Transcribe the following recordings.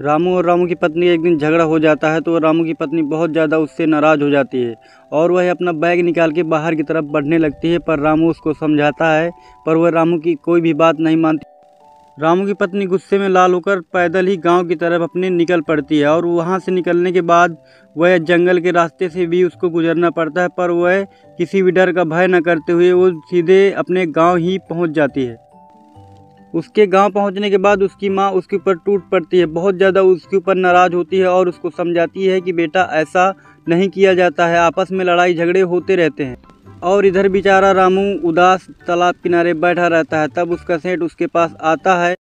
रामू और रामू की पत्नी एक दिन झगड़ा हो जाता है तो रामू की पत्नी बहुत ज़्यादा उससे नाराज़ हो जाती है और वह अपना बैग निकाल के बाहर की तरफ बढ़ने लगती है पर रामू उसको समझाता है पर वह रामू की कोई भी बात नहीं मानती रामू की पत्नी गुस्से में लाल होकर पैदल ही गांव की तरफ अपने निकल पड़ती है और वहां से निकलने के बाद वह जंगल के रास्ते से भी उसको गुजरना पड़ता है पर वह किसी भी डर का भय न करते हुए वो सीधे अपने गांव ही पहुंच जाती है उसके गांव पहुंचने के बाद उसकी माँ उसके ऊपर टूट पड़ती है बहुत ज़्यादा उसके ऊपर नाराज़ होती है और उसको समझाती है कि बेटा ऐसा नहीं किया जाता है आपस में लड़ाई झगड़े होते रहते हैं और इधर बेचारा रामू उदास तालाब किनारे बैठा रहता है तब उसका सेठ उसके पास आता है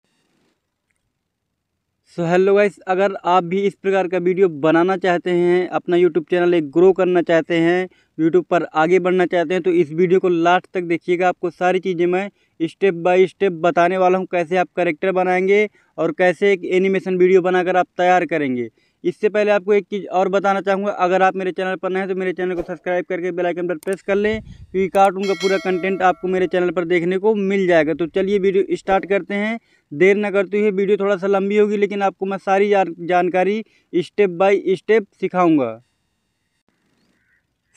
सो हेलो गाइस अगर आप भी इस प्रकार का वीडियो बनाना चाहते हैं अपना यूट्यूब चैनल एक ग्रो करना चाहते हैं यूट्यूब पर आगे बढ़ना चाहते हैं तो इस वीडियो को लास्ट तक देखिएगा आपको सारी चीज़ें मैं स्टेप बाय स्टेप बताने वाला हूँ कैसे आप करेक्टर बनाएंगे और कैसे एक एनिमेशन वीडियो बनाकर आप तैयार करेंगे इससे पहले आपको एक चीज़ और बताना चाहूँगा अगर आप मेरे चैनल पर नए हैं तो मेरे चैनल को सब्सक्राइब करके बेल आइकन पर प्रेस कर लें क्योंकि कार्टून का पूरा कंटेंट आपको मेरे चैनल पर देखने को मिल जाएगा तो चलिए वीडियो स्टार्ट करते हैं देर ना करते हुए वीडियो थोड़ा सा लंबी होगी लेकिन आपको मैं सारी जानकारी स्टेप बाय स्टेप सिखाऊंगा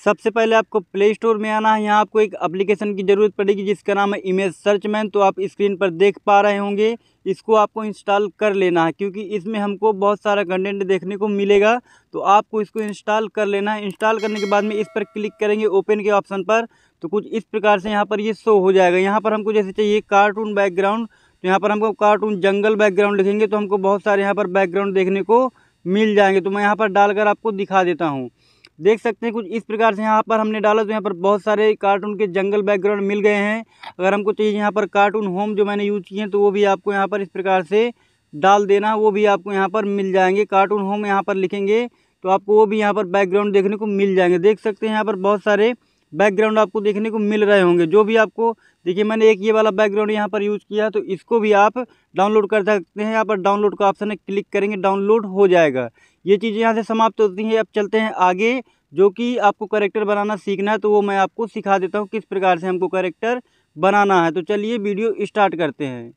सबसे पहले आपको प्ले स्टोर में आना है यहाँ आपको एक एप्लीकेशन की ज़रूरत पड़ेगी जिसका नाम है इमेज सर्च मैन तो आप स्क्रीन पर देख पा रहे होंगे इसको आपको इंस्टॉल कर लेना है क्योंकि इसमें हमको बहुत सारा कंटेंट देखने को मिलेगा तो आपको इसको इंस्टॉल कर लेना है इंस्टॉल करने के बाद में इस पर क्लिक करेंगे ओपन के ऑप्शन पर तो कुछ इस प्रकार से यहाँ पर ये यह शो हो जाएगा यहाँ पर हमको जैसे चाहिए कार्टून बैकग्राउंड तो यहाँ पर हमको कार्टून जंगल बैकग्राउंड लिखेंगे तो हमको बहुत सारे यहाँ पर बैकग्राउंड देखने को मिल जाएंगे तो मैं यहाँ पर डालकर आपको दिखा देता हूँ देख सकते हैं कुछ इस प्रकार से यहाँ पर हमने डाला तो यहाँ पर बहुत सारे कार्टून के जंगल बैकग्राउंड मिल गए हैं अगर हमको चाहिए यहाँ पर कार्टून होम जो मैंने यूज़ किए हैं तो वो भी आपको यहाँ पर इस प्रकार से डाल देना वो भी आपको यहाँ पर मिल जाएंगे कार्टून होम यहाँ पर लिखेंगे तो आपको वो भी यहाँ पर बैकग्राउंड देखने को मिल जाएंगे देख सकते हैं यहाँ पर बहुत सारे बैकग्राउंड आपको देखने को मिल रहे होंगे जो भी आपको देखिए मैंने एक ये वाला बैकग्राउंड यहाँ पर यूज़ किया तो इसको भी आप डाउनलोड कर सकते हैं यहाँ पर डाउनलोड का ऑप्शन है क्लिक करेंगे डाउनलोड हो जाएगा ये चीज़ें यहाँ से समाप्त होती है अब चलते हैं आगे जो कि आपको करेक्टर बनाना सीखना है तो वो मैं आपको सिखा देता हूँ किस प्रकार से हमको करेक्टर बनाना है तो चलिए वीडियो स्टार्ट करते हैं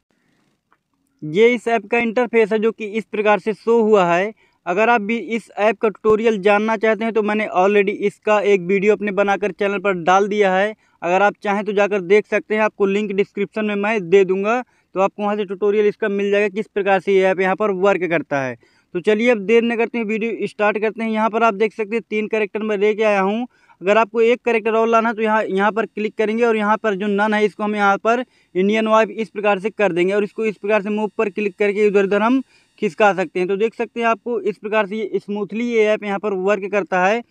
ये इस ऐप का इंटरफेस है जो कि इस प्रकार से शो हुआ है अगर आप भी इस ऐप का ट्यूटोरियल जानना चाहते हैं तो मैंने ऑलरेडी इसका एक वीडियो अपने बनाकर चैनल पर डाल दिया है अगर आप चाहें तो जाकर देख सकते हैं आपको लिंक डिस्क्रिप्शन में मैं दे दूंगा तो आपको वहाँ से ट्यूटोरियल इसका मिल जाएगा किस प्रकार से ये ऐप यहाँ पर वर्क करता है तो चलिए अब देर न करते हैं वीडियो स्टार्ट करते हैं यहाँ पर आप देख सकते हैं तीन करेक्टर मैं लेके आया हूँ अगर आपको एक करेक्टर और लाना है तो यहाँ यहाँ पर क्लिक करेंगे और यहाँ पर जो नन है इसको हम यहाँ पर इंडियन वाइफ इस प्रकार से कर देंगे और इसको इस प्रकार से मूव पर क्लिक करके इधर उधर हम खिसका सकते हैं तो देख सकते हैं आपको इस प्रकार से ये स्मूथली ये ऐप यहाँ पर वर्क करता है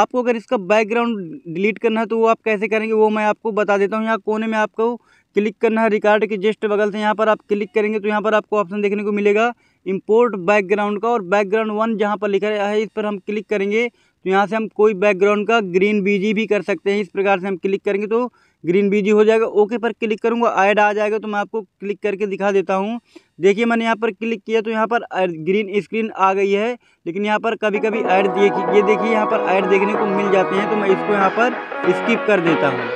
आपको अगर इसका बैकग्राउंड डिलीट करना है तो वो आप कैसे करेंगे वो मैं आपको बता देता हूँ यहाँ कोने में आपको क्लिक करना है रिकॉर्ड के जस्ट बगल से यहाँ पर आप क्लिक करेंगे तो यहाँ पर आपको ऑप्शन देखने को मिलेगा इम्पोर्ट बैकग्राउंड का और बैकग्राउंड वन जहाँ पर लिखा है इस पर हम क्लिक करेंगे तो यहाँ से हम कोई बैकग्राउंड का ग्रीन बीजी भी कर सकते हैं इस प्रकार से हम क्लिक करेंगे तो ग्रीन बीजी हो जाएगा ओके पर क्लिक करूँगा ऐड आ जाएगा तो मैं आपको क्लिक करके दिखा देता हूँ देखिए मैंने यहाँ पर क्लिक किया तो यहाँ पर ग्रीन स्क्रीन आ गई है लेकिन यहाँ पर कभी कभी ऐड देखिए ये देखिए यहाँ पर ऐड देखने को मिल जाते हैं तो मैं इसको यहाँ पर स्किप कर देता हूँ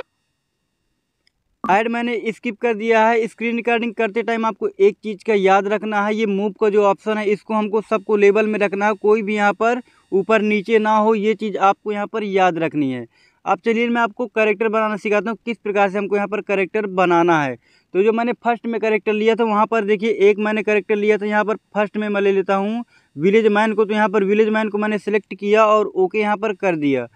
ऐड मैंने स्किप कर दिया है स्क्रीन रिकॉर्डिंग करते टाइम आपको एक चीज़ का याद रखना है ये मूव का जो ऑप्शन है इसको हमको सबको लेवल में रखना है कोई भी यहाँ पर ऊपर नीचे ना हो ये चीज़ आपको यहाँ पर याद रखनी है अब चलिए मैं आपको करेक्टर बनाना सिखाता हूँ किस प्रकार से हमको यहाँ पर करेक्टर बनाना है तो जो मैंने फर्स्ट में करेक्टर लिया था वहाँ पर देखिए एक मैंने करेक्टर लिया था यहाँ पर फर्स्ट में मैं ले लेता हूँ विलेज मैन को तो यहाँ पर विलेज मैन को मैंने सेलेक्ट किया और ओके यहाँ पर कर दिया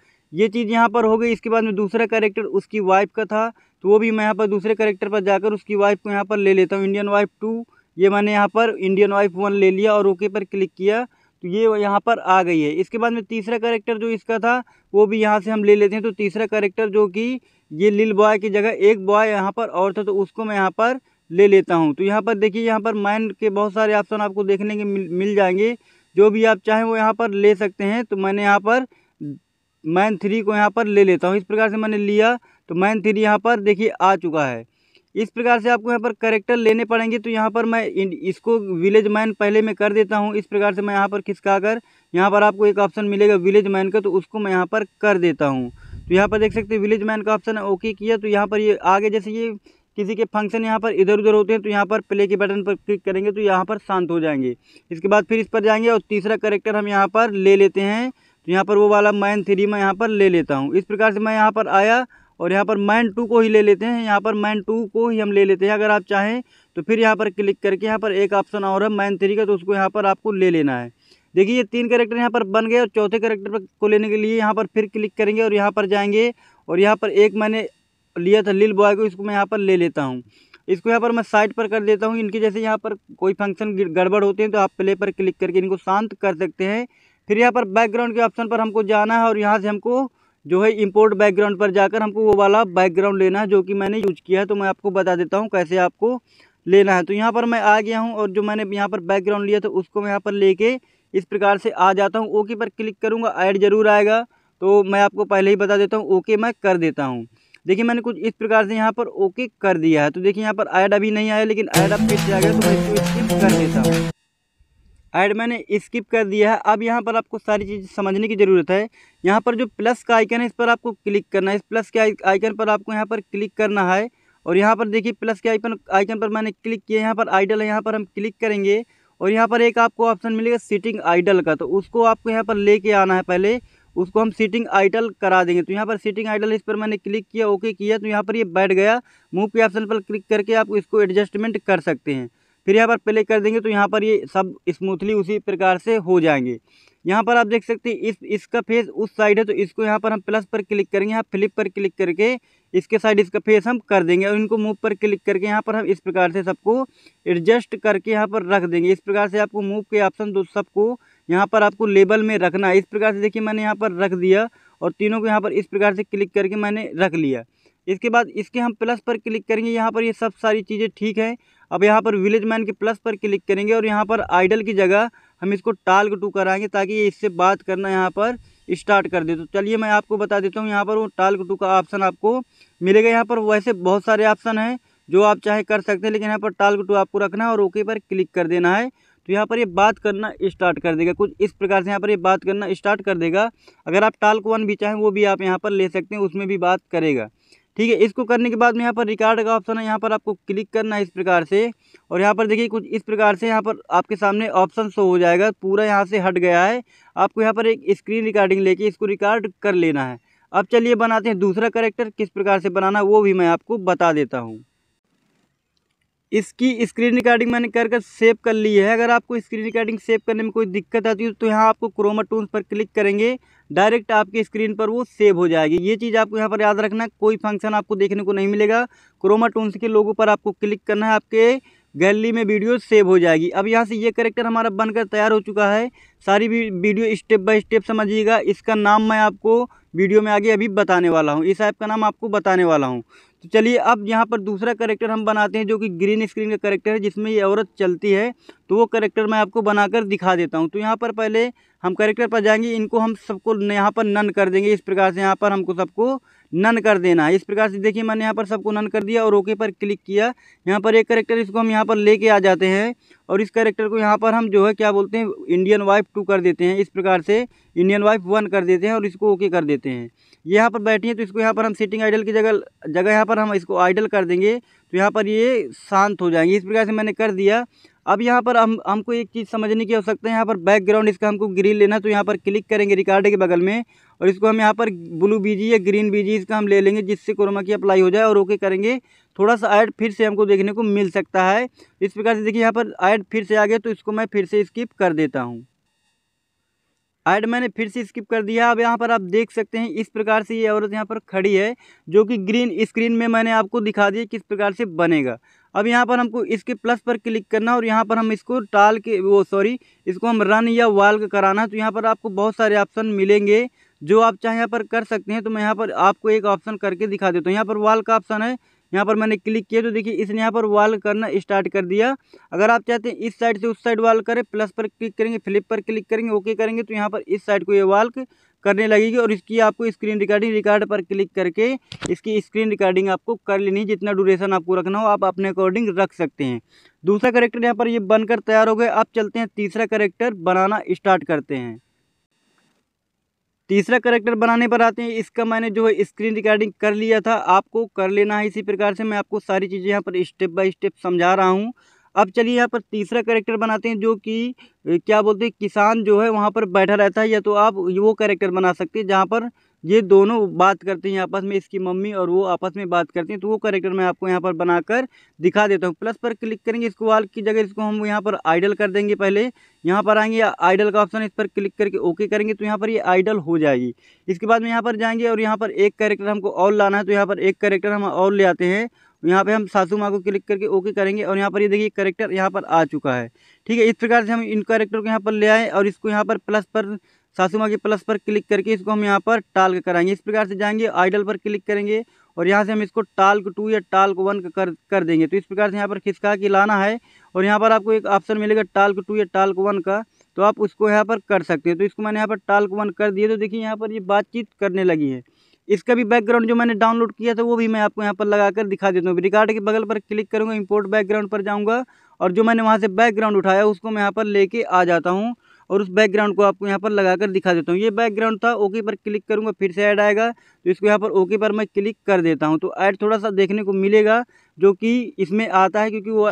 ये चीज़ यहाँ पर हो गई इसके बाद में दूसरा करेक्टर उसकी वाइफ का था तो वो भी मैं यहाँ पर दूसरे करेक्टर पर जाकर उसकी वाइफ को यहाँ पर ले लेता हूँ इंडियन वाइफ टू ये मैंने यहाँ पर इंडियन वाइफ वन ले लिया और ओके पर क्लिक किया तो ये यहाँ पर आ गई है इसके बाद में तीसरा करेक्टर जो इसका था वो भी यहाँ से हम ले लेते हैं तो तीसरा करेक्टर जो कि ये लिल बॉय की जगह एक बॉय यहाँ पर और था तो उसको मैं यहाँ पर ले लेता हूँ तो यहाँ पर देखिए यहाँ पर माइन के बहुत सारे ऑप्शन आपको देखने के मिल, मिल जाएंगे जो भी आप चाहें वो यहाँ पर ले सकते हैं तो मैंने यहाँ पर मैन थ्री को यहाँ पर ले लेता हूँ इस प्रकार से मैंने लिया तो मैन थ्री यहाँ पर देखिए आ चुका है इस प्रकार से आपको यहाँ पर करेक्टर लेने पड़ेंगे तो यहाँ पर मैं इसको विलेज मैन पहले मैं कर देता हूँ इस प्रकार से मैं यहाँ पर खिसका कर यहाँ पर आपको एक ऑप्शन मिलेगा विलेज मैन का तो उसको मैं यहाँ पर कर देता हूँ तो यहाँ पर देख सकते हैं विलेज मैन का ऑप्शन है ओके किया तो यहाँ पर ये आगे जैसे ये किसी के फंक्शन यहाँ पर इधर उधर होते हैं तो यहाँ पर प्ले के बटन पर क्लिक करेंगे तो यहाँ पर शांत हो जाएंगे इसके बाद फिर इस पर जाएंगे और तीसरा करेक्टर हम यहाँ पर ले लेते हैं तो यहाँ पर वो वाला मैन थ्री मैं यहाँ पर ले लेता हूँ इस प्रकार से मैं यहाँ पर आया और यहाँ पर मैन टू को ही ले लेते हैं यहाँ पर मैन टू को ही हम ले लेते हैं अगर आप चाहें तो फिर यहाँ पर क्लिक करके यहाँ पर एक ऑप्शन और है मैन थ्री का तो उसको यहाँ पर आपको ले लेना है देखिए ये तीन करेक्टर यहाँ पर बन गए और चौथे करेक्टर को लेने के लिए यहाँ पर फिर क्लिक करेंगे और यहाँ पर जाएंगे और यहाँ पर एक मैंने लिया था लिल बॉय को इसको मैं यहाँ पर ले लेता हूँ इसको यहाँ पर मैं साइड पर कर देता हूँ इनके जैसे यहाँ पर कोई फंक्शन गड़बड़ होते हैं तो आप प्ले पर क्लिक करके इनको शांत कर सकते हैं फिर यहाँ पर बैकग्राउंड के ऑप्शन पर हमको जाना है और यहाँ से हमको जो है इंपोर्ट बैकग्राउंड पर जाकर हमको वो वाला बैकग्राउंड लेना है जो कि मैंने यूज किया है तो मैं आपको बता देता हूँ कैसे आपको लेना है तो यहाँ पर मैं आ गया हूँ और जो मैंने यहाँ पर बैकग्राउंड लिया तो उसको मैं यहाँ पर लेके इस प्रकार से आ जाता हूँ ओके पर क्लिक करूँगा ऐड जरूर आएगा तो मैं आपको पहले ही बता देता हूँ ओके मैं कर देता हूँ देखिए मैंने कुछ इस प्रकार से यहाँ पर ओके कर दिया है तो देखिए यहाँ पर ऐड अभी नहीं आया लेकिन ऐड अब फिर से आ गया तो मैं इसको स्किप कर देता हूँ ऐड मैंने स्किप कर दिया है अब यहाँ पर आपको सारी चीज़ समझने की ज़रूरत है यहाँ पर जो प्लस का आइकन है इस पर आपको क्लिक करना है इस प्लस के आइकन पर आपको यहाँ पर क्लिक करना है और यहाँ पर देखिए प्लस के आइकन आइकन पर मैंने क्लिक किया यहाँ पर आइडल है यहाँ पर हम क्लिक करेंगे और यहाँ पर एक आपको ऑप्शन मिलेगा सीटिंग आइडल का तो उसको आपको यहाँ पर लेके आना है पहले उसको हम सीटिंग आइडल करा देंगे तो यहाँ पर सीटिंग आइडल इस पर मैंने क्लिक किया ओके किया तो यहाँ पर ये यह बैठ गया मूव के ऑप्शन पर क्लिक करके आप इसको एडजस्टमेंट कर सकते हैं फिर यहाँ पर प्ले कर देंगे तो यहाँ पर ये सब स्मूथली उसी प्रकार से हो जाएंगे यहाँ पर आप देख सकते हैं इस इसका फेस उस साइड है तो इसको यहाँ पर हम प्लस पर क्लिक करेंगे यहाँ फ्लिप पर क्लिक करके इसके साइड इसका फेस हम कर देंगे और इनको मूव पर क्लिक करके यहाँ पर हम इस प्रकार से सबको एडजस्ट करके यहाँ पर रख देंगे इस प्रकार से आपको मूव के ऑप्शन दो सबको यहाँ पर आपको लेबल में रखना है इस प्रकार से देखिए मैंने यहाँ पर रख दिया और तीनों को यहाँ पर इस प्रकार से क्लिक करके मैंने रख लिया इसके बाद इसके हम प्लस पर क्लिक करेंगे यहाँ पर ये सब सारी चीज़ें ठीक है अब यहाँ पर विलेज मैन के प्लस पर क्लिक करेंगे और यहाँ पर आइडल की जगह हम इसको टाल टू कराएंगे ताकि ये इससे बात करना यहाँ पर स्टार्ट कर दे तो चलिए मैं आपको बता देता हूँ यहाँ पर वो टाल टू का ऑप्शन आपको मिलेगा यहाँ पर वैसे बहुत सारे ऑप्शन हैं जो आप चाहे कर सकते हैं लेकिन यहाँ पर टाल टू आपको रखना है और ओके पर क्लिक कर देना है तो यहाँ पर ये बात करना स्टार्ट कर देगा कुछ इस प्रकार से यहाँ पर ये बात करना स्टार्ट कर देगा अगर आप टाल्क वन भी चाहें वो भी आप यहाँ पर ले सकते हैं उसमें भी बात करेगा ठीक है इसको करने के बाद में यहाँ पर रिकार्ड का ऑप्शन है यहाँ पर आपको क्लिक करना है इस प्रकार से और यहाँ पर देखिए कुछ इस प्रकार से यहाँ पर आपके सामने ऑप्शन शो हो जाएगा पूरा यहाँ से हट गया है आपको यहाँ पर एक स्क्रीन रिकॉर्डिंग लेके इसको रिकॉर्ड कर लेना है अब चलिए बनाते हैं दूसरा करेक्टर किस प्रकार से बनाना वो भी मैं आपको बता देता हूँ इसकी स्क्रीन रिकॉर्डिंग मैंने कर कर सेव कर ली है अगर आपको स्क्रीन रिकॉर्डिंग सेव करने में कोई दिक्कत आती है तो यहाँ आपको क्रोमा टून पर क्लिक करेंगे डायरेक्ट आपके स्क्रीन पर वो सेव हो जाएगी ये चीज़ आपको यहाँ पर याद रखना कोई फंक्शन आपको देखने को नहीं मिलेगा क्रोमा टोन्स के लोगों पर आपको क्लिक करना है आपके गैलरी में वीडियो सेव हो जाएगी अब यहाँ से ये करेक्टर हमारा बनकर तैयार हो चुका है सारी वीडियो स्टेप बाय स्टेप समझिएगा इसका नाम मैं आपको वीडियो में आगे अभी बताने वाला हूँ इस ऐप का नाम आपको बताने वाला हूँ तो चलिए अब यहाँ पर दूसरा करेक्टर हम बनाते हैं जो कि ग्रीन स्क्रीन का करेक्टर है जिसमें ये औरत चलती है तो वो करेक्टर मैं आपको बनाकर दिखा देता हूँ तो यहाँ पर पहले हम करेक्टर पर जाएंगे इनको हम सबको यहाँ पर नन कर देंगे इस प्रकार से यहाँ पर हमको सबको नन कर देना है इस प्रकार से देखिए मैंने यहाँ पर सबको नन कर दिया और ओके पर क्लिक किया यहाँ पर एक करेक्टर इसको हम यहाँ पर लेके आ जाते हैं और इस करेक्टर को यहाँ पर हम जो है क्या बोलते हैं इंडियन वाइफ टू कर देते हैं इस प्रकार से इंडियन वाइफ वन कर देते हैं और इसको ओके कर देते हैं ये यहाँ पर बैठी है तो इसको यहाँ पर हम सिटिंग आइडल की जगह जगह यहाँ पर हम इसको आइडल कर देंगे तो यहाँ पर ये शांत हो जाएंगे इस प्रकार से मैंने कर दिया अब यहाँ पर हम हमको एक चीज़ समझने की आवश्यकता है यहाँ पर बैकग्राउंड इसका हमको ग्रीन लेना तो यहाँ पर क्लिक करेंगे रिकार्ड के बगल में और इसको हम यहाँ पर ब्लू बीजी या ग्रीन बीजी इसका हम ले लेंगे जिससे कोरोमा की अप्लाई हो जाए और ओके करेंगे थोड़ा सा ऐड फिर से हमको देखने को मिल सकता है इस प्रकार से देखिए यहाँ पर ऐड फिर से आ गया तो इसको मैं फिर से स्किप कर देता हूँ ऐड मैंने फिर से स्किप कर दिया अब यहाँ पर आप देख सकते हैं इस प्रकार से ये औरत यहाँ पर खड़ी है जो कि ग्रीन स्क्रीन में मैंने आपको दिखा दिया किस प्रकार से बनेगा अब यहाँ पर हमको इसके प्लस पर क्लिक करना और यहाँ पर हम इसको टाल के वो सॉरी इसको हम रन या वाल कराना तो यहाँ पर आपको बहुत सारे ऑप्शन मिलेंगे जो आप चाहे यहाँ पर कर सकते हैं तो मैं यहाँ पर आपको एक ऑप्शन करके दिखा देता हूँ यहाँ पर वाल का ऑप्शन है यहाँ पर मैंने क्लिक किया तो देखिए इसने यहाँ पर वाल करना स्टार्ट कर दिया अगर आप चाहते हैं इस साइड से उस साइड वाल करें प्लस पर क्लिक करेंगे फ्लिप पर क्लिक करेंगे ओके करेंगे तो यहाँ पर इस साइड को ये वाल करने लगेगी और इसकी आपको स्क्रीन रिकॉर्डिंग रिकॉर्ड पर क्लिक करके इसकी स्क्रीन रिकॉर्डिंग आपको कर लेनी जितना ड्यूरेशन आपको रखना हो आप अपने अकॉर्डिंग रख सकते हैं दूसरा करेक्टर यहाँ पर ये बनकर तैयार हो गए अब चलते हैं तीसरा करेक्टर बनाना स्टार्ट करते हैं तीसरा करेक्टर बनाने पर आते हैं इसका मैंने जो है स्क्रीन रिकॉर्डिंग कर लिया था आपको कर लेना है इसी प्रकार से मैं आपको सारी चीज़ें यहाँ पर स्टेप बाय स्टेप समझा रहा हूँ अब चलिए यहाँ पर तीसरा करेक्टर बनाते हैं जो कि क्या बोलते हैं किसान जो है वहाँ पर बैठा रहता है या तो आप वो करेक्टर बना सकते हैं जहाँ पर ये दोनों बात करते हैं आपस में इसकी मम्मी और वो आपस में बात करती हैं तो वो करेक्टर मैं आपको यहाँ पर बनाकर दिखा देता हूँ प्लस पर क्लिक करेंगे इसको वाल की जगह इसको हम यहाँ पर आइडल कर देंगे पहले यहाँ पर आएंगे आइडल का ऑप्शन इस पर क्लिक करके ओके करेंगे तो यहाँ पर ये यह आइडल हो जाएगी इसके बाद में यहाँ पर जाएंगे और यहाँ पर एक करेक्टर हमको और लाना है तो यहाँ पर एक करेक्टर हम और ले आते हैं यहाँ पे हम सासू माँ को क्लिक करके ओके करेंगे और यहाँ पर ये देखिए करेक्टर यहाँ पर आ चुका है ठीक है इस प्रकार से हम इन करेक्टर को यहाँ पर ले आए और इसको यहाँ पर प्लस पर सासुमा के प्लस पर क्लिक करके इसको हम यहाँ पर टाल कराएंगे इस प्रकार से जाएंगे आइडल पर क्लिक करेंगे और यहाँ से हम इसको टाल्क टू या टाल्क वन कर कर देंगे तो इस प्रकार से यहाँ पर खिसका के लाना है और यहाँ पर आपको एक ऑप्शन मिलेगा टाल्क टू या टाल्क वन का तो आप उसको यहाँ पर कर सकते हैं तो इसको मैंने यहाँ पर टाल्क वन कर दिए तो देखिए यहाँ पर ये बातचीत करने लगी है इसका भी बैकग्राउंड जो मैंने डाउनलोड किया था वो भी मैं आपको यहाँ पर लगा कर दिखा देता हूँ रिकार्ड के बगल पर क्लिक करूँगा इम्पोर्ट बैकग्राउंड पर जाऊँगा और जो मैंने वहाँ से बैकग्राउंड उठाया उसको मैं यहाँ पर लेके आ जाता हूँ और उस बैकग्राउंड को आपको यहाँ पर लगा कर दिखा देता हूँ ये बैकग्राउंड था ओके पर क्लिक करूँगा फिर से ऐड आएगा तो इसको यहाँ पर ओके पर मैं क्लिक कर देता हूँ तो ऐड थोड़ा सा देखने को मिलेगा जो कि इसमें आता है क्योंकि वो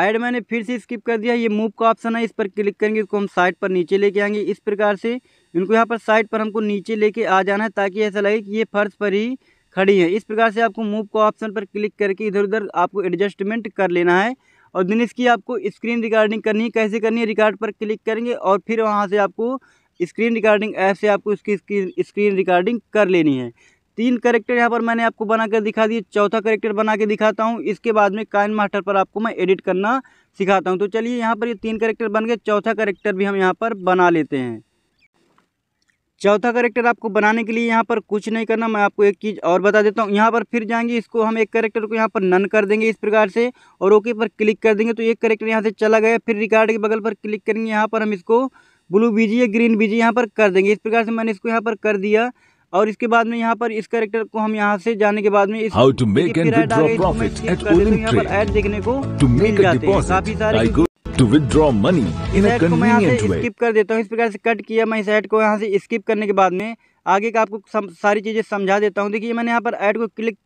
ऐड मैंने फिर से स्किप कर दिया ये मूव का ऑप्शन है इस पर क्लिक करेंगे इसको हम साइड पर नीचे लेके आएंगे इस प्रकार से इनको यहाँ पर साइड पर हमको नीचे लेके आ जाना है ताकि ऐसा लगे कि ये फर्श पर ही खड़ी है इस प्रकार से आपको मूव का ऑप्शन पर क्लिक करके इधर उधर आपको एडजस्टमेंट कर लेना है और दिन इसकी आपको स्क्रीन रिकॉर्डिंग करनी है कैसे करनी है रिकॉर्ड पर क्लिक करेंगे और फिर वहाँ से आपको स्क्रीन रिकॉर्डिंग ऐप से आपको इसकी स्क्रीन रिकॉर्डिंग कर लेनी है तीन करेक्टर यहाँ पर मैंने आपको बना कर दिखा दिए चौथा करेक्टर बना के दिखाता हूँ इसके बाद में काइन मास्टर पर आपको मैं एडिट करना सिखाता हूँ तो चलिए यहाँ पर ये तीन करेक्टर बन गए चौथा करेक्टर भी हम यहाँ पर बना लेते हैं चौथा करेक्टर आपको बनाने के लिए यहाँ पर कुछ नहीं करना मैं आपको एक चीज़ और बता देता हूँ यहाँ पर फिर जाएंगे इसको हम एक करेक्टर को यहाँ पर नन कर देंगे इस प्रकार से और ओके पर क्लिक कर देंगे तो एक करेक्टर यहाँ से चला गया फिर रिकार्ड के बगल पर क्लिक करेंगे यहाँ पर हम इसको ब्लू बीजी या ग्रीन बीजी यहाँ पर कर देंगे इस प्रकार से मैंने इसको यहाँ पर कर दिया और इसके बाद में यहाँ पर इस करेक्टर को हम यहाँ से जाने के बाद में इस यहाँ पर देखने को मिल जाते हैं काफी सारे to withdraw money in convenient way skip कर देता हूँ इस प्रकार से कट किया मैं इस ऐड को यहाँ से स्किप करने के बाद में आगे का आपको सम, सारी चीज़ें समझा देता हूं देखिए मैंने यहां पर ऐड को क्लिक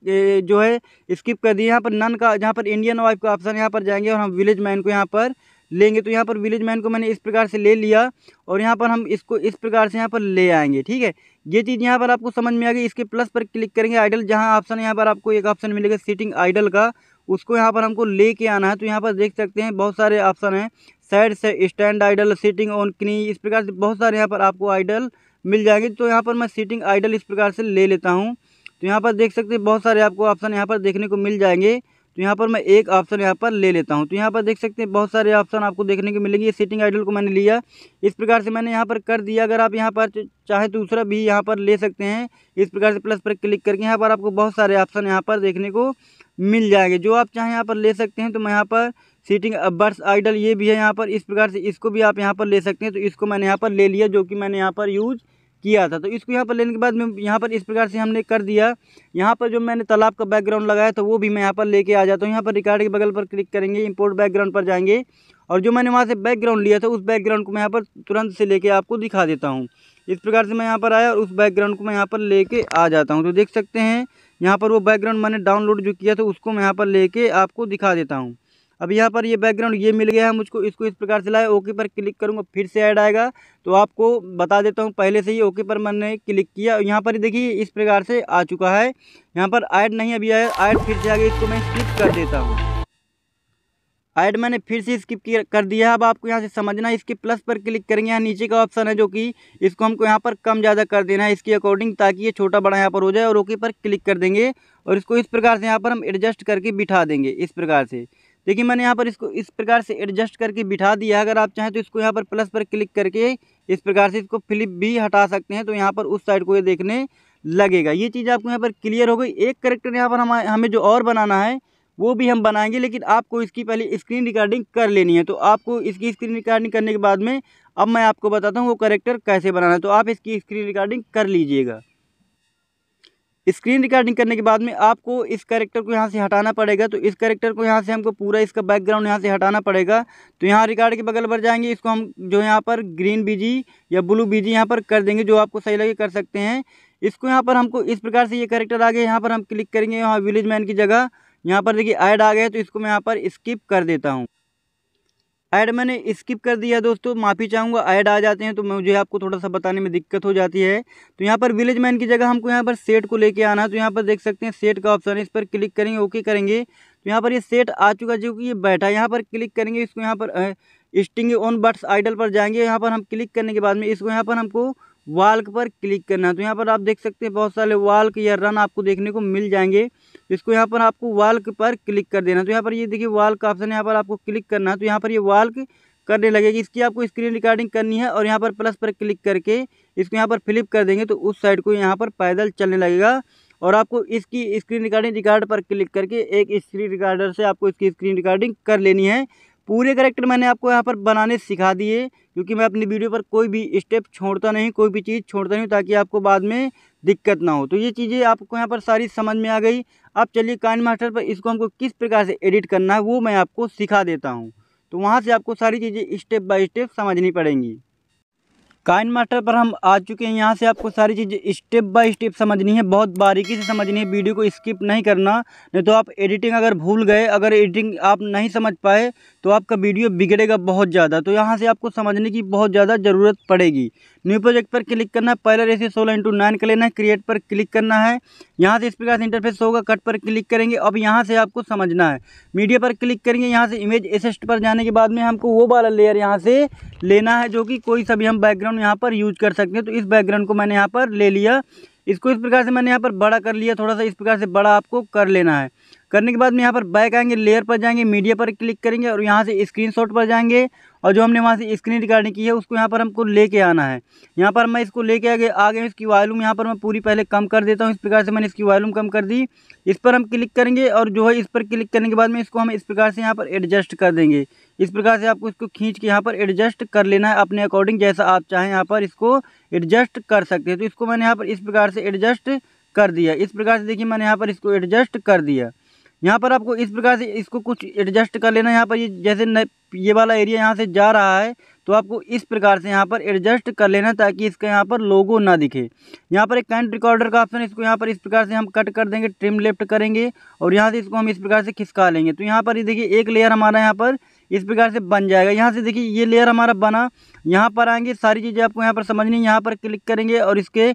जो है स्किप कर दिया यहां पर नन का जहां पर इंडियन वाइफ का ऑप्शन यहां पर जाएंगे और हम विलेज मैन को यहां पर लेंगे तो यहां पर विलेज मैन को मैंने इस प्रकार से ले लिया और यहां पर हम इसको इस प्रकार से यहां पर ले आएंगे ठीक है ये चीज़ यहाँ पर आपको समझ में आ गई इसके प्लस पर क्लिक करेंगे आइडल जहाँ ऑप्शन यहाँ पर आपको एक ऑप्शन मिलेगा सीटिंग आइडल का उसको यहाँ पर हमको लेके आना है तो यहाँ पर देख सकते हैं बहुत सारे ऑप्शन हैं साइड से स्टैंड आइडल सीटिंग ऑन कनी इस प्रकार से बहुत सारे यहाँ पर आपको आइडल मिल जाएंगे तो यहाँ पर मैं सीटिंग आइडल इस प्रकार से ले लेता हूँ तो यहाँ पर देख सकते हैं बहुत सारे आपको ऑप्शन यहाँ पर देखने को मिल जाएंगे तो यहाँ पर मैं एक ऑप्शन यहाँ पर ले लेता हूँ तो यहाँ पर देख सकते हैं बहुत सारे ऑप्शन आपको देखने को मिलेंगे सीटिंग आइडल को मैंने लिया इस प्रकार से मैंने यहाँ पर कर दिया अगर आप यहाँ पर चाहे दूसरा भी यहाँ पर ले सकते हैं इस प्रकार से प्लस पर क्लिक करके यहाँ पर आपको बहुत सारे ऑप्शन यहाँ पर देखने को मिल जाएंगे जो आप चाहें यहाँ पर ले सकते हैं तो मैं यहाँ पर सीटिंग बर्ड्स आइडल ये भी है यहाँ पर इस प्रकार से इसको भी आप यहाँ पर ले सकते हैं तो इसको मैंने यहाँ पर ले लिया जो कि मैंने यहाँ पर यूज़ किया था तो इसको यहाँ पर लेने के बाद मैं यहाँ पर इस प्रकार से हमने कर दिया यहाँ पर जो मैंने तालाब का बैकग्राउंड लगाया तो वो भी मैं यहाँ पर लेके आ जाता हूँ यहाँ पर रिकार्ड के बगल पर क्लिक करेंगे इंपोर्ट बैकग्राउंड पर जाएंगे और जो मैंने वहाँ से बैकग्राउंड लिया था उस बैकग्राउंड को मैं यहाँ पर तुरंत से लेके आपको दिखा देता हूँ इस प्रकार से मैं यहाँ पर आया और उस बैकग्राउंड को मैं यहाँ पर लेके आ जाता हूँ तो देख सकते हैं यहाँ पर वो बैकग्राउंड मैंने डाउनलोड जो किया था उसको मैं यहाँ पर लेके आपको दिखा देता हूँ अब यहाँ पर ये बैकग्राउंड ये मिल गया है मुझको इसको इस प्रकार से लाया ओके पर क्लिक करूँगा फिर से ऐड आएगा तो आपको बता देता हूँ पहले से ही ओके पर मैंने क्लिक किया यहाँ पर देखिए इस प्रकार से आ चुका है यहाँ पर ऐड नहीं अभी आया ऐड फिर से आगे इसको मैं स्किप कर देता हूँ ऐड मैंने फिर से स्किप कर दिया है अब आपको यहाँ से समझना है इसके प्लस पर क्लिक करेंगे यहाँ नीचे का ऑप्शन है जो कि इसको हमको यहाँ पर कम ज़्यादा कर देना है इसके अकॉर्डिंग ताकि ये छोटा बड़ा यहाँ पर हो जाए और ओके पर क्लिक कर देंगे और इसको इस प्रकार से यहाँ पर हम एडजस्ट करके बिठा देंगे इस प्रकार से देखिए मैंने यहाँ पर इसको इस प्रकार से एडजस्ट करके बिठा दिया अगर आप चाहें तो इसको यहाँ पर प्लस पर क्लिक करके इस प्रकार से इसको फ्लिप भी हटा सकते हैं तो यहाँ पर उस साइड को ये देखने लगेगा ये चीज़ आपको यहाँ पर क्लियर हो गई एक करेक्टर यहाँ पर हम हमें जो और बनाना है वो भी हम बनाएंगे लेकिन आपको इसकी पहले स्क्रीन रिकॉर्डिंग कर लेनी है तो आपको इसकी स्क्रीन रिकॉर्डिंग करने के बाद में अब मैं आपको बताता हूँ वो करेक्टर कैसे बनाना है तो आप इसकी स्क्रीन रिकॉर्डिंग कर लीजिएगा स्क्रीन रिकॉर्डिंग करने के बाद में आपको इस करेक्टर को यहाँ से हटाना पड़ेगा तो इस करेक्टर को यहाँ से हमको पूरा इसका बैकग्राउंड यहाँ से हटाना पड़ेगा तो यहाँ रिकॉर्ड के बगल पर जाएंगे इसको हम जो यहाँ पर ग्रीन बीजी या ब्लू बीजी यहाँ पर कर देंगे जो आपको सही लगे कर सकते हैं इसको यहाँ पर हमको इस प्रकार से ये करेक्टर आ गया यहाँ पर हम क्लिक करेंगे यहाँ विलेज मैन की जगह यहाँ पर देखिए ऐड आ गया तो इसको मैं यहाँ पर स्किप कर देता हूँ ऐड मैंने स्किप कर दिया दोस्तों माफ़ी चाहूँगा ऐड आ जाते हैं तो मुझे आपको थोड़ा सा बताने में दिक्कत हो जाती है तो यहाँ पर विलेज मैन की जगह हमको यहाँ पर सेट को लेके आना है तो यहाँ पर देख सकते हैं सेट का ऑप्शन है इस पर क्लिक करेंगे ओके करेंगे तो यहाँ पर ये यह सेट आ चुका जो कि ये बैठा है यहाँ पर क्लिक करेंगे इसको यहाँ पर स्टिंग ऑन बट्स आइडल पर जाएंगे यहाँ पर हम क्लिक करने के बाद में इसको यहाँ पर हमको वाल्क पर क्लिक करना है तो यहाँ पर आप देख सकते हैं बहुत सारे वाल्क या रन आपको देखने को मिल जाएंगे इसको यहाँ पर आपको वाल्क पर क्लिक कर देना तो यहाँ पर ये देखिए वाल्क का ऑप्शन यहाँ पर आपको क्लिक करना है तो यहाँ पर ये वाल्क करने लगेगी इसकी आपको स्क्रीन रिकॉर्डिंग करनी है और यहाँ पर प्लस पर क्लिक करके इसको यहाँ पर फ्लिप कर देंगे तो उस साइड को यहाँ पर पैदल चलने लगेगा और आपको इसकी स्क्रीन रिकॉर्डिंग रिकॉर्ड पर क्लिक करके एक स्क्रीन रिकॉर्डर से आपको इसकी स्क्रीन रिकॉर्डिंग कर लेनी है पूरे करेक्टर मैंने आपको यहाँ पर बनाने सिखा दिए क्योंकि मैं अपनी वीडियो पर कोई भी स्टेप छोड़ता नहीं कोई भी चीज़ छोड़ता नहीं ताकि आपको बाद में दिक्कत ना हो तो ये चीज़ें आपको यहाँ पर सारी समझ में आ गई अब चलिए काइन मास्टर पर इसको हमको किस प्रकार से एडिट करना है वो मैं आपको सिखा देता हूँ तो वहाँ से आपको सारी चीज़ें स्टेप बाय स्टेप समझनी पड़ेंगी काइन मास्टर पर हम आ चुके हैं यहाँ से आपको सारी चीज़ें स्टेप बाय स्टेप समझनी है बहुत बारीकी से समझनी है वीडियो को स्किप नहीं करना नहीं तो आप एडिटिंग अगर भूल गए अगर एडिटिंग आप नहीं समझ पाए तो आपका वीडियो बिगड़ेगा बहुत ज़्यादा तो यहाँ से आपको समझने की बहुत ज़्यादा ज़रूरत पड़ेगी न्यू प्रोजेक्ट पर क्लिक करना है पहला रेसी सोलह इंटू नाइन का लेना है क्रिएट पर क्लिक करना है यहाँ से इस प्रकार से इंटरफेस होगा कट पर क्लिक करेंगे अब यहाँ से आपको समझना है मीडिया पर क्लिक करेंगे यहाँ से इमेज एसेस्ट पर जाने के बाद में हमको वो वाला लेयर यहाँ से लेना है जो कि कोई सा भी हम बैकग्राउंड बैकग्राउंड यहाँ पर यूज कर सकते हैं तो इस बैकग्राउंड को मैंने यहाँ पर ले लिया इसको इस प्रकार से मैंने यहाँ पर बड़ा कर लिया थोड़ा सा इस प्रकार से बड़ा आपको कर लेना है करने के बाद में यहाँ पर बैक आएंगे लेयर पर जाएंगे मीडिया पर क्लिक करेंगे और यहाँ से स्क्रीनशॉट पर जाएंगे और जो हमने वहाँ से स्क्रीन रिकॉर्डिंग की है उसको यहाँ पर हमको लेके आना है यहाँ पर मैं इसको लेके आगे आ गया इसकी वॉल्यूम यहाँ पर मैं पूरी पहले कम कर देता हूँ इस प्रकार से मैंने इसकी वॉल्यूम कम कर दी इस पर हम क्लिक करेंगे और जो है इस पर क्लिक करने के बाद में इसको हम इस प्रकार से यहाँ पर एडजस्ट कर देंगे इस प्रकार से आपको इसको खींच के यहाँ पर एडजस्ट कर लेना है अपने अकॉर्डिंग जैसा आप चाहें यहाँ पर इसको एडजस्ट कर सकते हैं तो इसको मैंने यहाँ पर इस प्रकार से एडजस्ट कर दिया इस प्रकार से देखिए मैंने यहाँ पर इसको एडजस्ट कर दिया यहाँ पर आपको इस प्रकार से इसको कुछ एडजस्ट कर लेना यहाँ पर ये जैसे ये वाला एरिया यहाँ से जा रहा है तो आपको इस प्रकार से यहाँ पर एडजस्ट कर लेना ताकि इसका यहाँ पर लोगो ना दिखे यहाँ पर एक कैंट रिकॉर्डर का ऑप्शन इसको यहाँ पर इस प्रकार से हम कट कर देंगे ट्रिम लेफ्ट करेंगे और यहाँ से इसको हम इस प्रकार से खिसका लेंगे तो यहाँ पर ये देखिए एक लेयर हमारा यहाँ पर इस प्रकार से बन जाएगा यहाँ से देखिए ये लेयर हमारा बना यहाँ पर आएंगे सारी चीज़ें आपको यहाँ पर समझनी यहाँ पर क्लिक करेंगे और इसके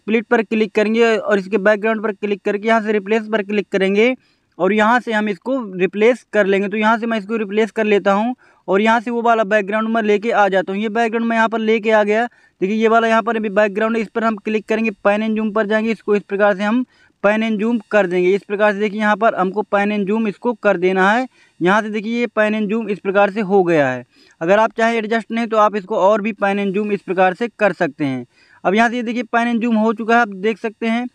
स्प्लिट पर क्लिक करेंगे और इसके बैकग्राउंड पर क्लिक करके यहाँ से रिप्लेस पर क्लिक करेंगे और यहाँ से हम इसको रिप्लेस कर लेंगे तो यहाँ से मैं इसको रिप्लेस कर लेता हूँ और यहाँ से वो वाला बैकग्राउंड मैं लेके आ जाता हूँ ये बैकग्राउंड मैं यहाँ पर लेके आ गया देखिए ये वाला यहाँ पर अभी बैकग्राउंड है इस पर हम क्लिक करेंगे पैन एंड जूम पर जाएंगे इसको इस प्रकार से हम पैन एंड जूम कर देंगे इस प्रकार से देखिए यहाँ पर हमको पैन एंड जूम इसको कर देना है यहाँ से देखिए ये पैन एंड जूम इस प्रकार से हो गया है अगर आप चाहें एडजस्ट नहीं तो आप इसको और भी पैन एंड जूम इस प्रकार से कर सकते हैं अब यहाँ से देखिए पैन एंड जूम हो चुका है आप देख सकते हैं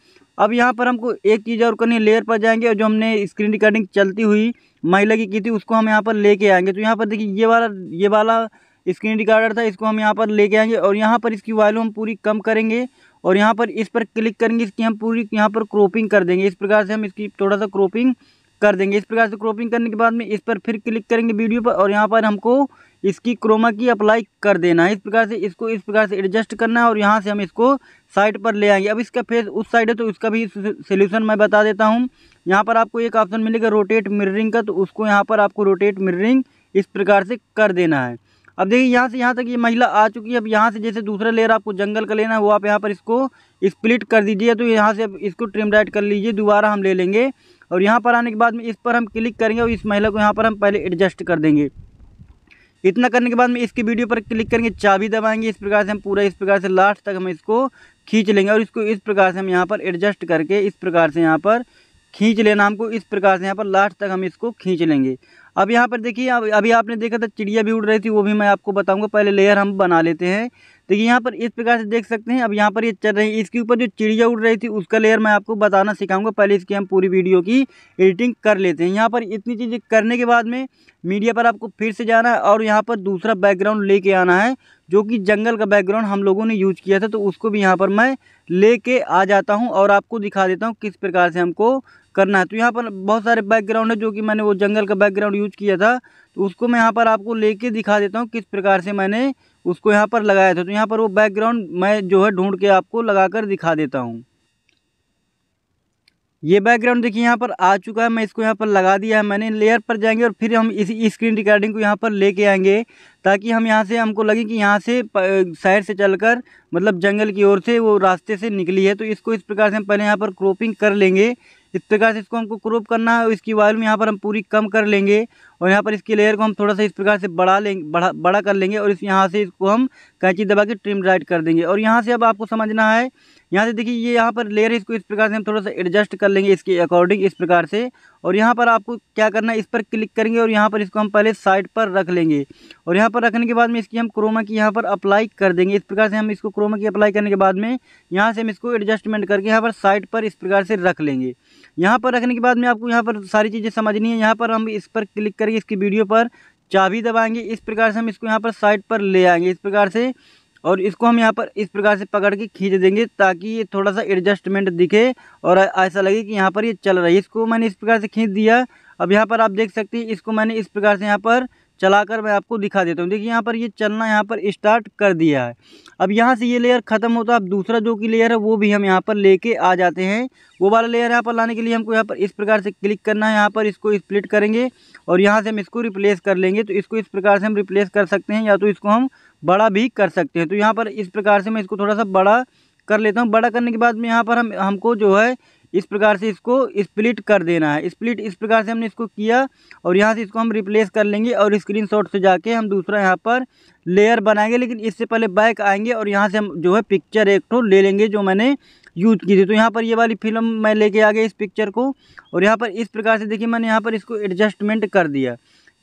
अब यहाँ पर हमको एक चीज़ और करनी लेयर पर जाएंगे और जो हमने स्क्रीन रिकॉर्डिंग चलती हुई महिला की की थी उसको हम यहाँ पर लेके आएंगे तो यहाँ पर देखिए ये वाला ये वाला स्क्रीन रिकॉर्डर था इसको हम यहाँ पर लेके आएंगे और यहाँ पर इसकी वॉल्यूम हम पूरी कम करेंगे और यहाँ पर इस पर क्लिक करेंगे इसकी हम पूरी यहाँ पर क्रोपिंग कर देंगे इस प्रकार से हम इसकी थोड़ा सा क्रोपिंग कर देंगे इस प्रकार से क्रॉपिंग करने के बाद में इस पर फिर क्लिक करेंगे वीडियो पर और यहाँ पर हमको इसकी क्रोमा की अप्लाई कर देना है इस प्रकार से इसको इस प्रकार से एडजस्ट करना है और यहाँ से हम इसको साइड पर ले आएंगे अब इसका फेस उस साइड है तो इसका भी सोल्यूशन मैं बता देता हूँ यहाँ पर आपको एक ऑप्शन मिलेगा रोटेट मिररिंग का तो उसको यहाँ पर आपको रोटेट मिररिंग इस प्रकार से कर देना है अब देखिए यहाँ से यहाँ तक ये महिला आ चुकी है अब यहाँ से जैसे दूसरा लेयर आपको जंगल का लेना है वो आप यहाँ पर इसको स्प्लिट कर दीजिए तो यहाँ से अब इसको ट्रिम राइट कर लीजिए दोबारा हम ले लेंगे और यहाँ पर आने के बाद में इस पर हम क्लिक करेंगे और इस महिला को यहाँ पर हम पहले एडजस्ट कर देंगे इतना करने के बाद में इसके वीडियो पर क्लिक करेंगे चाबी दबाएंगे इस प्रकार से हम पूरा इस प्रकार से लास्ट तक हम इसको खींच लेंगे और इसको इस प्रकार से हम यहाँ पर एडजस्ट करके इस प्रकार से यहाँ पर खींच लेना हमको इस प्रकार से यहाँ पर लास्ट तक हम इसको खींच लेंगे अब यहाँ पर देखिए अब अभी आपने देखा था चिड़िया भी उड़ रही थी वो भी मैं आपको बताऊँगा पहले लेयर हम बना लेते हैं देखिए यहाँ पर इस प्रकार से देख सकते हैं अब यहाँ पर ये चल रही है इसके ऊपर जो चिड़िया उड़ रही थी उसका लेयर मैं आपको बताना सिखाऊंगा पहले इसकी हम पूरी वीडियो की एडिटिंग कर लेते हैं यहाँ पर इतनी चीज़ें करने के बाद में मीडिया पर आपको फिर से जाना है और यहाँ पर दूसरा बैकग्राउंड लेके आना है जो कि जंगल का बैकग्राउंड हम लोगों ने यूज किया था तो उसको भी यहाँ पर मैं ले आ जाता हूँ और आपको दिखा देता हूँ किस प्रकार से हमको करना है तो यहाँ पर बहुत सारे बैकग्राउंड है जो कि मैंने वो जंगल का बैकग्राउंड यूज किया था तो उसको मैं यहाँ पर आपको लेके दिखा देता हूँ किस प्रकार से मैंने उसको यहाँ पर लगाया था तो यहाँ पर वो बैकग्राउंड मैं जो है ढूंढ के आपको लगा कर दिखा देता हूँ ये बैकग्राउंड देखिए यहाँ पर आ चुका है मैं इसको यहाँ पर लगा दिया है मैंने लेयर पर जाएंगे और फिर हम इसी स्क्रीन रिकॉर्डिंग को यहाँ पर लेके आएंगे ताकि हम यहाँ से हमको लगे कि यहाँ से साइड से चलकर मतलब जंगल की ओर से वो रास्ते से निकली है तो इसको इस प्रकार से हम पहले यहाँ पर क्रॉपिंग कर लेंगे इस प्रकार से इसको हमको क्रोप करना है और इसकी वॉल्यूम यहाँ पर हम पूरी कम कर लेंगे और यहाँ पर इसकी लेयर को हम थोड़ा सा इस प्रकार से बढ़ा लेंगे बढ़ा बड़ा कर लेंगे और इस यहाँ से इसको हम कैंची दबा के ट्रिम राइट कर देंगे और यहाँ से अब आपको समझना है यहाँ से देखिए ये यहाँ पर लेयर इसको इस प्रकार से हम थोड़ा सा एडजस्ट कर लेंगे इसके अकॉर्डिंग इस प्रकार से और यहाँ पर आपको क्या करना है इस पर क्लिक करेंगे और यहाँ पर इसको हम पहले साइड पर रख लेंगे और यहाँ पर रखने के बाद में इसकी हम क्रोमा की यहाँ पर अप्लाई कर देंगे इस प्रकार से हम इसको क्रोमा की अप्लाई करने के बाद में यहाँ से हम इसको एडजस्टमेंट करके यहाँ पर साइड पर इस प्रकार से रख लेंगे यहाँ पर रखने के बाद में आपको यहाँ पर सारी चीज़ें समझनी है यहाँ पर हम इस पर क्लिक करेंगे इसकी वीडियो पर चाबी दबाएंगे इस प्रकार से हम इसको यहाँ पर साइड पर ले आएंगे इस प्रकार से और इसको हम यहाँ पर इस प्रकार से पकड़ के खींच देंगे ताकि ये थोड़ा सा एडजस्टमेंट दिखे और ऐसा लगे कि यहाँ पर ये चल रही है इसको मैंने इस प्रकार से खींच दिया अब यहाँ पर आप देख सकते हैं इसको मैंने इस प्रकार से यहाँ पर चलाकर मैं आपको दिखा देता हूँ देखिए यहाँ पर ये चलना यहाँ पर स्टार्ट कर दिया है अब यहाँ से ये लेयर ख़त्म होता अब दूसरा जो कि लेयर है वो भी हम यहाँ पर लेके आ जाते हैं वो वाला लेयर यहाँ पर लाने के लिए हमको यहाँ पर इस प्रकार से क्लिक करना है यहाँ पर इसको स्प्लिट करेंगे और यहाँ से हम इसको रिप्लेस कर लेंगे तो इसको इस प्रकार से हम रिप्लेस कर सकते हैं या तो इसको हम बड़ा भी कर सकते हैं तो यहाँ पर इस प्रकार से मैं इसको थोड़ा सा बड़ा कर लेता हूँ बड़ा करने के बाद में यहाँ पर हम हमको जो है इस प्रकार से इसको स्प्लिट कर देना है स्प्लिट इस प्रकार से हमने इसको किया और यहाँ से इसको हम रिप्लेस कर लेंगे और शॉट से जाके हम दूसरा यहाँ पर लेयर बनाएंगे लेकिन इससे पहले बैक आएंगे और यहाँ से हम जो है पिक्चर एक तो ले लेंगे जो मैंने यूज की थी तो यहाँ पर ये वाली फिल्म मैं लेके आ गया इस पिक्चर को और यहाँ पर इस प्रकार से देखिए मैंने यहाँ पर इसको एडजस्टमेंट कर दिया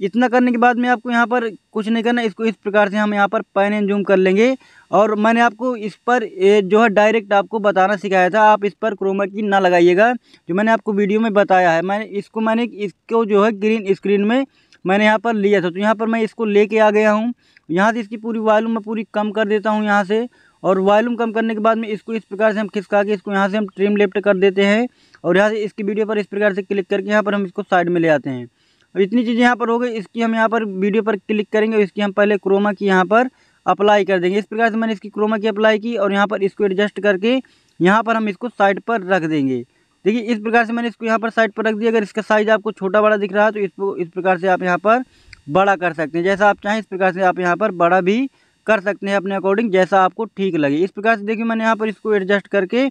इतना करने के बाद में आपको यहाँ पर कुछ नहीं करना इसको इस प्रकार से हम यहाँ पर पैन एंड जूम कर लेंगे और मैंने आपको इस पर जो है डायरेक्ट आपको बताना सिखाया था आप इस पर क्रोमा की ना लगाइएगा जो मैंने आपको वीडियो में बताया है मैंने इसको मैंने इसको जो है ग्रीन स्क्रीन में मैंने यहाँ पर लिया था तो यहाँ पर मैं इसको ले आ गया हूँ यहाँ से इसकी पूरी वॉलूम मैं पूरी कम कर देता हूँ यहाँ से और वॉल्यूम कम करने के बाद में इसको इस प्रकार से हम खिसका के इसको यहाँ से हम ट्रिम लेफ्ट कर देते हैं और यहाँ से इसकी वीडियो पर इस प्रकार से क्लिक करके यहाँ पर हम इसको साइड में ले आते हैं अब इतनी चीज़ें यहाँ पर हो गई इसकी हम यहाँ पर वीडियो पर क्लिक करेंगे और इसकी हम पहले क्रोमा की यहाँ पर अप्लाई कर देंगे इस प्रकार से मैंने इसकी क्रोमा की अप्लाई की और यहाँ पर इसको एडजस्ट करके यहाँ पर हम इसको साइड पर रख देंगे देखिए इस प्रकार से मैंने इसको यहाँ पर साइड पर रख दिया अगर इसका साइज़ आपको छोटा बड़ा दिख रहा है तो इसको इस प्रकार से आप यहाँ पर बड़ा कर सकते हैं जैसा आप चाहें इस प्रकार से आप यहाँ पर बड़ा भी कर सकते हैं अपने अकॉर्डिंग जैसा आपको ठीक लगे इस प्रकार से देखिए मैंने यहाँ पर इसको एडजस्ट करके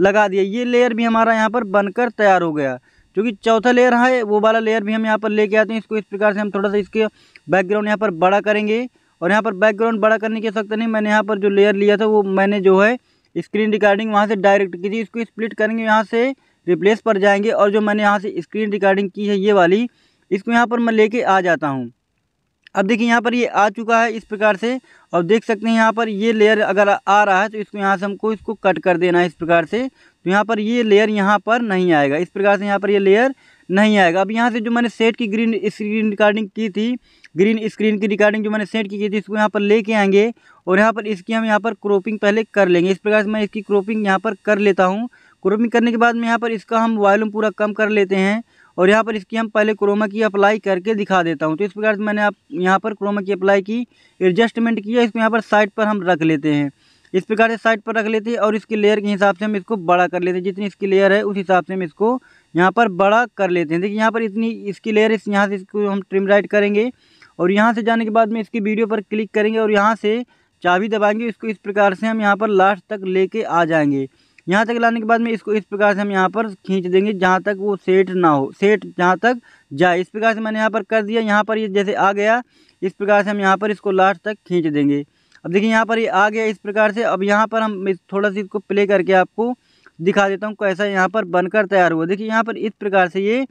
लगा दिया ये लेयर भी हमारा यहाँ पर बनकर तैयार हो गया जो कि चौथा लेयर है वो वाला लेयर भी हम यहाँ पर लेके आते हैं इसको इस प्रकार से हम थोड़ा सा इसके बैकग्राउंड यहाँ पर बड़ा करेंगे और यहाँ पर बैकग्राउंड बड़ा करने की आवश्यकता नहीं मैंने यहाँ पर जो लेयर लिया था वो मैंने जो है स्क्रीन रिकॉर्डिंग वहाँ से डायरेक्ट की थी इसको स्प्लिट करेंगे यहाँ से रिप्लेस पर जाएंगे और जो मैंने यहाँ से स्क्रीन रिकॉर्डिंग की है ये वाली इसको यहाँ पर मैं लेके आ जाता हूँ अब देखिए यहाँ पर ये आ चुका है इस प्रकार से और देख सकते हैं यहाँ पर ये लेयर अगर आ रहा है तो इसको यहाँ से हमको इसको कट कर देना है इस प्रकार से तो यहाँ पर ये लेयर यहाँ पर नहीं आएगा इस प्रकार से यहाँ पर ये लेयर नहीं आएगा अब यहाँ से जो मैंने सेट की ग्रीन स्क्रीन रिकॉर्डिंग की थी ग्रीन स्क्रीन की रिकॉर्डिंग जो मैंने सेट की थी इसको यहाँ पर लेके आएंगे और यहाँ पर इसकी हम यहाँ पर क्रोपिंग पहले कर लेंगे इस प्रकार से मैं इसकी क्रॉपिंग यहाँ पर कर लेता हूँ क्रोपिंग करने के बाद में यहाँ पर इसका हम वॉल्यूम पूरा कम कर लेते हैं और यहाँ पर इसकी हम पहले क्रोमा की अप्लाई करके दिखा देता हूँ तो इस प्रकार से मैंने आप यहाँ पर क्रोमा की अप्लाई की एडजस्टमेंट किया इसको यहाँ पर साइड पर हम रख लेते हैं इस प्रकार से साइड पर रख लेते हैं और इसकी लेयर के हिसाब से हम इसको बड़ा कर लेते हैं जितनी इसकी लेयर है उस हिसाब से हम इसको यहाँ पर बड़ा कर लेते हैं देखिए यहाँ पर इतनी इसकी लेयर इस यहाँ से इसको हम ट्रिम राइट करेंगे और यहाँ से जाने के बाद में इसकी वीडियो पर क्लिक करेंगे और यहाँ से चाबी दबाएंगे इसको इस प्रकार से हम यहाँ पर लास्ट तक लेके आ जाएंगे यहाँ तक लाने के बाद में इसको इस प्रकार से हम यहाँ पर खींच देंगे जहाँ तक वो सेट ना हो सेट जहाँ तक जाए इस प्रकार से मैंने यहाँ पर कर दिया यहाँ पर ये यह जैसे आ गया इस प्रकार से हम यहाँ पर इसको लास्ट तक खींच देंगे अब देखिए यहाँ पर ये आ गया इस प्रकार से अब यहाँ पर हम थोड़ा सा इसको प्ले करके आपको दिखा देता हूँ कैसा यहाँ पर बनकर तैयार हुआ देखिए यहाँ पर इस प्रकार से ये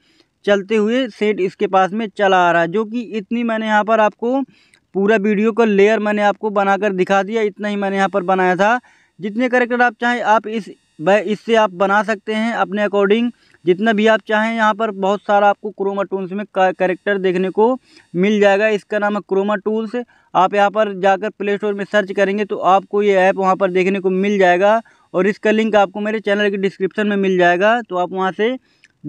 चलते हुए सेट इसके पास में चला आ रहा है जो कि इतनी मैंने यहाँ पर आपको पूरा वीडियो का लेयर मैंने आपको बनाकर दिखा दिया इतना ही मैंने यहाँ पर बनाया था जितने करेक्टर आप चाहें आप इस इससे आप बना सकते हैं अपने अकॉर्डिंग जितना भी आप चाहें यहाँ पर बहुत सारा आपको क्रोमा टूल्स में करेक्टर देखने को मिल जाएगा इसका नाम है क्रोमा टूल्स आप यहाँ पर जाकर प्ले स्टोर में सर्च करेंगे तो आपको ये ऐप वहाँ पर देखने को मिल जाएगा और इसका लिंक आपको मेरे चैनल के डिस्क्रिप्शन में मिल जाएगा तो आप वहाँ से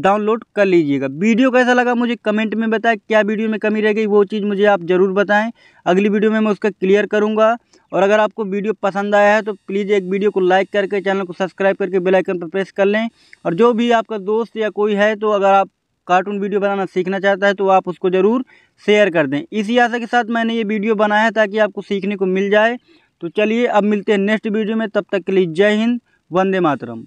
डाउनलोड कर लीजिएगा वीडियो कैसा लगा मुझे कमेंट में बताएं क्या वीडियो में कमी रह गई वो चीज़ मुझे आप ज़रूर बताएं अगली वीडियो में मैं उसका क्लियर करूँगा और अगर आपको वीडियो पसंद आया है तो प्लीज़ एक वीडियो को लाइक करके चैनल को सब्सक्राइब करके बेल आइकन पर प्रेस कर लें और जो भी आपका दोस्त या कोई है तो अगर आप कार्टून वीडियो बनाना सीखना चाहता है तो आप उसको ज़रूर शेयर कर दें इसी आशा के साथ मैंने ये वीडियो बनाया है ताकि आपको सीखने को मिल जाए तो चलिए अब मिलते हैं नेक्स्ट वीडियो में तब तक के लिए जय हिंद वंदे मातरम